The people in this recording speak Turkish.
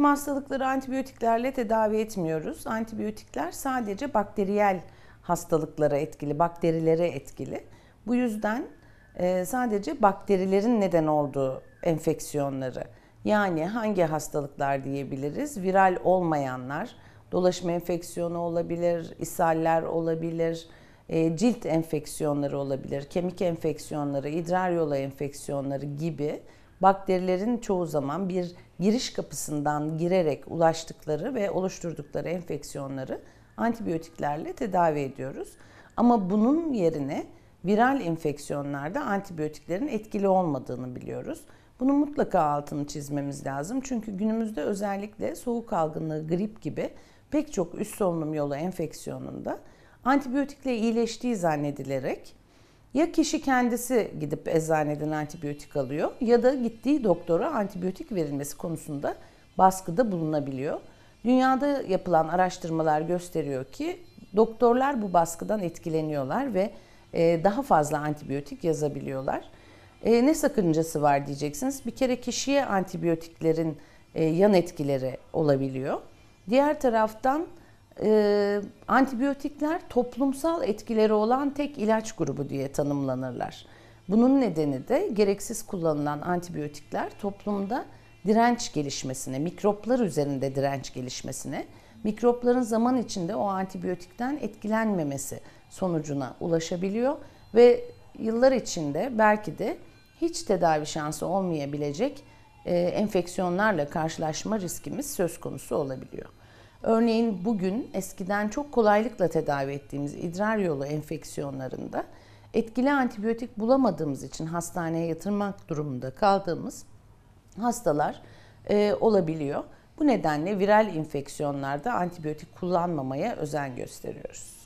Tüm hastalıkları antibiyotiklerle tedavi etmiyoruz. Antibiyotikler sadece bakteriyel hastalıklara etkili, bakterilere etkili. Bu yüzden e, sadece bakterilerin neden olduğu enfeksiyonları yani hangi hastalıklar diyebiliriz? Viral olmayanlar, dolaşım enfeksiyonu olabilir, ishaller olabilir, e, cilt enfeksiyonları olabilir, kemik enfeksiyonları, idrar yolu enfeksiyonları gibi bakterilerin çoğu zaman bir giriş kapısından girerek ulaştıkları ve oluşturdukları enfeksiyonları antibiyotiklerle tedavi ediyoruz. Ama bunun yerine viral enfeksiyonlarda antibiyotiklerin etkili olmadığını biliyoruz. Bunu mutlaka altını çizmemiz lazım. Çünkü günümüzde özellikle soğuk algınlığı, grip gibi pek çok üst solunum yolu enfeksiyonunda antibiyotikle iyileştiği zannedilerek ya kişi kendisi gidip eczaneden antibiyotik alıyor ya da gittiği doktora antibiyotik verilmesi konusunda baskıda bulunabiliyor. Dünyada yapılan araştırmalar gösteriyor ki doktorlar bu baskıdan etkileniyorlar ve e, daha fazla antibiyotik yazabiliyorlar. E, ne sakıncası var diyeceksiniz. Bir kere kişiye antibiyotiklerin e, yan etkileri olabiliyor. Diğer taraftan e, antibiyotikler toplumsal etkileri olan tek ilaç grubu diye tanımlanırlar. Bunun nedeni de gereksiz kullanılan antibiyotikler toplumda direnç gelişmesine, mikroplar üzerinde direnç gelişmesine, mikropların zaman içinde o antibiyotikten etkilenmemesi sonucuna ulaşabiliyor ve yıllar içinde belki de hiç tedavi şansı olmayabilecek e, enfeksiyonlarla karşılaşma riskimiz söz konusu olabiliyor. Örneğin bugün eskiden çok kolaylıkla tedavi ettiğimiz idrar yolu enfeksiyonlarında etkili antibiyotik bulamadığımız için hastaneye yatırmak durumunda kaldığımız hastalar e, olabiliyor. Bu nedenle viral infeksiyonlarda antibiyotik kullanmamaya özen gösteriyoruz.